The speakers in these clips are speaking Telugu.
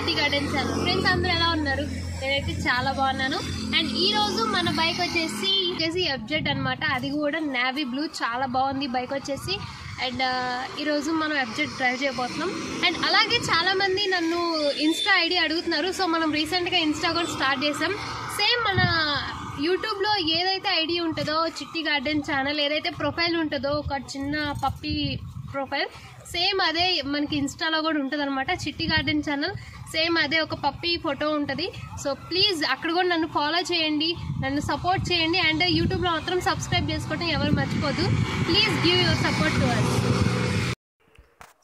సిటీ గార్డెన్ ఛానల్ ఫ్రెండ్స్ అందరూ ఎలా ఉన్నారు నేనైతే చాలా బాగున్నాను అండ్ ఈ రోజు మన బైక్ వచ్చేసి వచ్చేసి ఎఫ్జెట్ అనమాట అది కూడా నావీ బ్లూ చాలా బాగుంది బైక్ వచ్చేసి అండ్ ఈరోజు మనం ఎఫ్జెట్ డ్రైవ్ చేయబోతున్నాం అండ్ అలాగే చాలామంది నన్ను ఇన్స్టా ఐడి అడుగుతున్నారు సో మనం రీసెంట్గా ఇన్స్టా కూడా స్టార్ట్ చేసాం సేమ్ మన యూట్యూబ్లో ఏదైతే ఐడి ఉంటుందో చిట్టి గార్డెన్ ఛానల్ ఏదైతే ప్రొఫైల్ ఉంటుందో ఒక చిన్న పప్పి ప్రొఫైల్ సేమ్ అదే మనకి ఇన్స్టాలో కూడా ఉంటుంది అనమాట చిట్టి గార్డెన్ ఛానల్ సేమ్ అదే ఒక పప్పీ ఫోటో ఉంటుంది సో ప్లీజ్ అక్కడ కూడా నన్ను ఫాలో చేయండి నన్ను సపోర్ట్ చేయండి అండ్ యూట్యూబ్లో మాత్రం సబ్స్క్రైబ్ చేసుకోవడం ఎవరు మర్చిపోదు please give your support to అది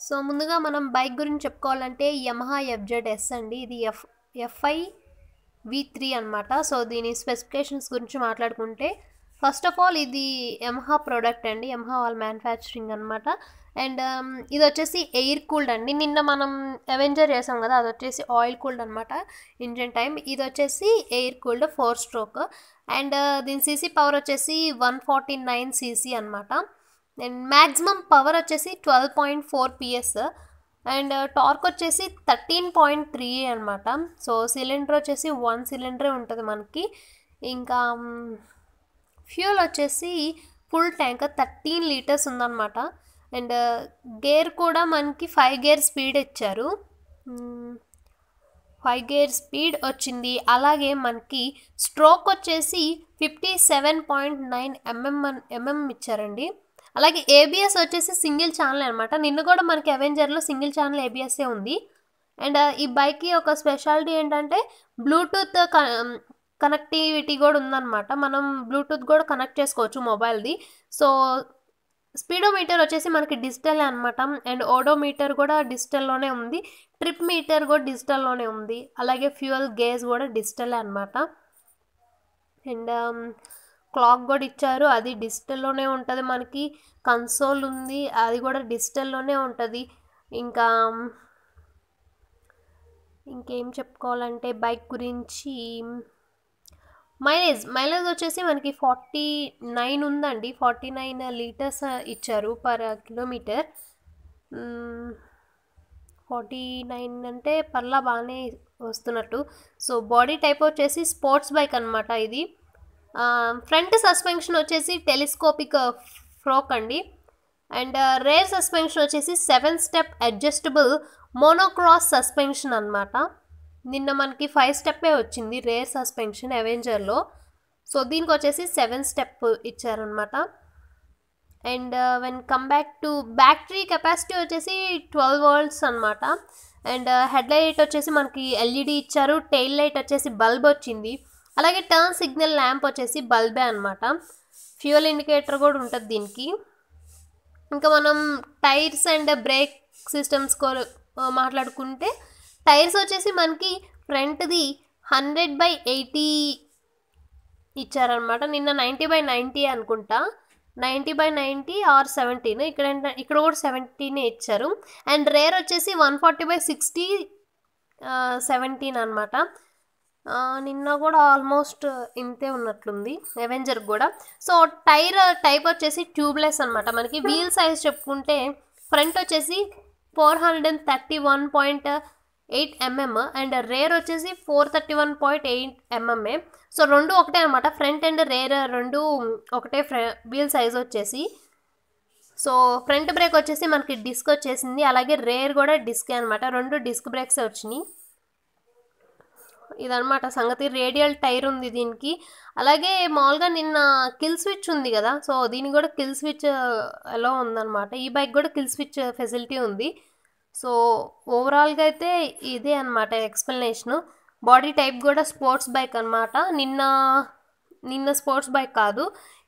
సో ముందుగా మనం బైక్ గురించి చెప్పుకోవాలంటే యమహా ఎఫ్జెడ్ ఎస్ అండి ఇది ఎఫ్ ఎఫ్ఐ వి త్రీ అనమాట సో దీని స్పెసిఫికేషన్స్ గురించి మాట్లాడుకుంటే ఫస్ట్ ఆఫ్ ఆల్ ఇది ఎంహా ప్రోడక్ట్ అండి ఎంహా వాళ్ళ మ్యానుఫ్యాక్చరింగ్ అనమాట అండ్ um, ఇది వచ్చేసి ఎయిర్ కూల్డ్ అండి నిన్న మనం అవెంజర్ చేసాం కదా అది వచ్చేసి ఆయిల్ కూల్డ్ అనమాట ఇంజన్ టైం ఇది వచ్చేసి air cooled four stroke and uh, దీని సీసీ పవర్ వచ్చేసి వన్ ఫార్టీ నైన్ సీసీ అనమాట అండ్ మ్యాక్సిమం పవర్ వచ్చేసి twelve point four PS and torque uh, వచ్చేసి థర్టీన్ పాయింట్ త్రీ అనమాట సో సిలిండర్ వచ్చేసి వన్ సిలిండరే ఉంటుంది మనకి ఇంకా um, ఫ్యూల్ వచ్చేసి ఫుల్ ట్యాంక్ థర్టీన్ లీటర్స్ ఉందన్నమాట అండ్ గేర్ కూడా మనకి ఫైవ్ గేర్ స్పీడ్ ఇచ్చారు ఫైవ్ గేర్ స్పీడ్ వచ్చింది అలాగే మనకి స్ట్రోక్ వచ్చేసి fifty seven point nine MM MM ఇచ్చారండి అలాగే ఏబిఎస్ వచ్చేసి సింగిల్ ఛానల్ అనమాట నిన్ను కూడా మనకి అవెంజర్లో సింగిల్ ఛానల్ ఏబిఎస్ఏ ఉంది అండ్ ఈ బైక్కి ఒక స్పెషాలిటీ ఏంటంటే బ్లూటూత్ కనెక్టివిటీ కూడా ఉందన్నమాట మనం బ్లూటూత్ కూడా కనెక్ట్ చేసుకోవచ్చు మొబైల్ది సో స్పీడోమీటర్ వచ్చేసి మనకి డిజిటల్ అనమాట అండ్ ఓడోమీటర్ కూడా డిజిటల్లోనే ఉంది ట్రిప్ మీటర్ కూడా డిజిటల్లోనే ఉంది అలాగే ఫ్యూయల్ గేజ్ కూడా డిజిటల్ అనమాట అండ్ క్లాక్ కూడా ఇచ్చారు అది డిజిటల్లోనే ఉంటుంది మనకి కన్సోల్ ఉంది అది కూడా డిజిటల్లోనే ఉంటుంది ఇంకా ఇంకేం చెప్పుకోవాలంటే బైక్ గురించి మైలేజ్ మైలేజ్ వచ్చేసి మనకి ఫార్టీ నైన్ ఉందండి ఫార్టీ నైన్ లీటర్స్ ఇచ్చారు పర్ కిలోమీటర్ ఫార్టీ నైన్ అంటే పర్లా బాగానే వస్తున్నట్టు సో బాడీ టైప్ వచ్చేసి స్పోర్ట్స్ బైక్ అనమాట ఇది ఫ్రంట్ సస్పెన్షన్ వచ్చేసి టెలిస్కోపిక్ ఫ్రోక్ అండి అండ్ రేర్ సస్పెన్షన్ వచ్చేసి seven step adjustable monocross suspension అనమాట నిన్న మనకి ఫైవ్ స్టెప్పే వచ్చింది రేర్ సస్పెన్షన్ అవెంజర్లో సో దీనికి వచ్చేసి సెవెన్ స్టెప్ ఇచ్చారనమాట and when come back to battery capacity వచ్చేసి ట్వెల్వ్ వోల్ట్స్ అనమాట అండ్ హెడ్ లైట్ వచ్చేసి మనకి ఎల్ఈడి e ఇచ్చారు టెయిల్ లైట్ వచ్చేసి బల్బ్ వచ్చింది అలాగే టర్న్ సిగ్నల్ ల్యాంప్ వచ్చేసి బల్బే అనమాట ఫ్యూయల్ ఇండికేటర్ కూడా ఉంటుంది దీనికి ఇంకా మనం టైర్స్ అండ్ బ్రేక్ సిస్టమ్స్ కో మాట్లాడుకుంటే టైర్స్ వచ్చేసి మనకి ఫ్రంట్ది హండ్రెడ్ బై ఎయిటీ ఇచ్చారనమాట నిన్న నైంటీ బై నైంటీ అనుకుంటా ninety by ninety or seventeen ఇక్కడ ఇక్కడ కూడా సెవెంటీనే ఇచ్చారు అండ్ రేర్ వచ్చేసి one forty by sixty seventeen అనమాట నిన్న కూడా ఆల్మోస్ట్ ఇంతే ఉన్నట్లుంది అవెంజర్ కూడా సో టైర్ టైప్ వచ్చేసి ట్యూబ్లెస్ అనమాట మనకి వీల్ సైజ్ చెప్పుకుంటే ఫ్రంట్ వచ్చేసి four hundred and thirty one point eight mm and rear వచ్చేసి four thirty one point eight ఎంఎంఏ సో రెండు ఒకటే అనమాట ఫ్రంట్ అండ్ రేర్ రెండు ఒకటే వీల్ సైజ్ వచ్చేసి సో ఫ్రంట్ బ్రేక్ వచ్చేసి మనకి డిస్క్ వచ్చేసింది అలాగే రేర్ కూడా డిస్కే అనమాట రెండు డిస్క్ బ్రేక్స్ వచ్చినాయి ఇదనమాట సంగతి రేడియల్ టైర్ ఉంది దీనికి అలాగే మామూలుగా నిన్న కిల్ స్విచ్ ఉంది కదా సో దీనికి కూడా కిల్ స్విచ్ ఎలా ఉందనమాట ఈ బైక్ కూడా కిల్ స్విచ్ ఫెసిలిటీ ఉంది సో ఓవరాల్గా అయితే ఇదే అనమాట ఎక్స్ప్లెనేషను బాడీ టైప్ కూడా స్పోర్ట్స్ బైక్ అనమాట నిన్న నిన్న స్పోర్ట్స్ బైక్ కాదు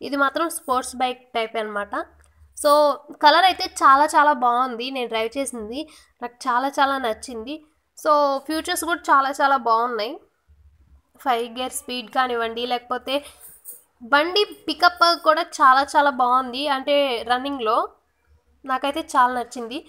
ఇది మాత్రం స్పోర్ట్స్ బైక్ టైప్ అనమాట సో కలర్ అయితే చాలా చాలా బాగుంది నేను డ్రైవ్ చేసింది నాకు చాలా చాలా నచ్చింది సో ఫ్యూచర్స్ కూడా చాలా చాలా బాగున్నాయి ఫైవ్ గేర్ స్పీడ్ కానివ్వండి లేకపోతే బండి పికప్ కూడా చాలా చాలా బాగుంది అంటే రన్నింగ్లో నాకైతే చాలా నచ్చింది